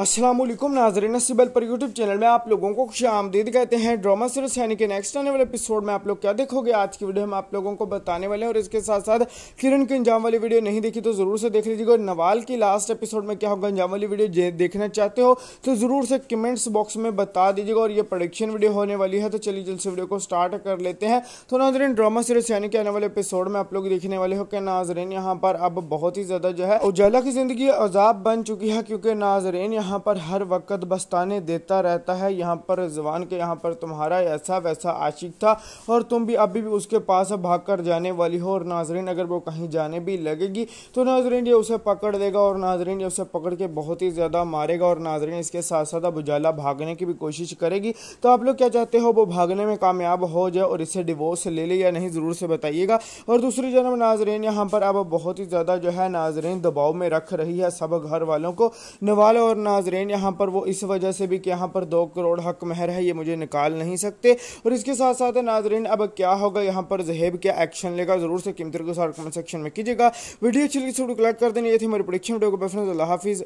असलम नाजरीन सिबल पर YouTube channel में आप लोगों को खुश आमदीद कहते हैं ड्रामा सीरीज यानी कि नेक्स्ट आने वाले एपिसोड में आप लोग क्या देखोगे आज की वीडियो हम आप लोगों को बताने वाले हैं और इसके साथ साथ किरण के अंजाम वाली वीडियो नहीं देखी तो ज़रूर से देख लीजिएगा और नवाल की लास्ट एपिसोड में क्या होगा अंजाम वाली वीडियो देखना चाहते हो तो ज़रूर से कमेंट्स बॉक्स में बता दीजिएगा और ये प्रोडिक्शन वीडियो होने वाली है तो चलिए जल्द से वीडियो को स्टार्ट कर लेते हैं तो नाजरीन ड्रामा सीरीज यानी कि आने वाले एपिसोड में आप लोग देखने वाले हो कि नाजरीन यहाँ पर अब बहुत ही ज़्यादा जो है उजाला की ज़िंदगी अजाब बन चुकी है क्योंकि नाजरीन यहाँ यहाँ पर हर वक्त बस्ताने देता रहता है यहाँ पर जवान के यहाँ पर तुम्हारा ऐसा वैसा आशिक था और तुम भी अभी भी उसके पास भाग कर जाने वाली हो और नाजरीन अगर वो कहीं जाने भी लगेगी तो नाजरीन ये उसे पकड़ देगा और नाजरीन ये उसे पकड़ के बहुत ही ज़्यादा मारेगा और नाजरीन इसके साथ साथ अब उजाला भागने की भी कोशिश करेगी तो आप लोग क्या चाहते हो वो भागने में कामयाब हो जाए और इसे डिवोर्स ले ले या नहीं ज़रूर से बताइएगा और दूसरी जन्म नाजरीन यहाँ पर अब बहुत ही ज़्यादा जो है नाजरीन दबाव में रख रही है सब घर वालों को नवाल और नाज नाजरेन यहाँ पर वो इस वजह से भी कि यहाँ पर दो करोड़ हक महर है ये मुझे निकाल नहीं सकते और इसके साथ साथ नाजरेन अब क्या होगा यहाँ पर जहेब क्या एक्शन लेगा ज़रूर से कीमतर के साथ कमेंट सेक्शन में कीजिएगा वीडियो अच्छी लगी कलेक्ट तो कर देने ये थी हमारी प्रोडिक्शन वीडियो को बेफरेंस हाफिज़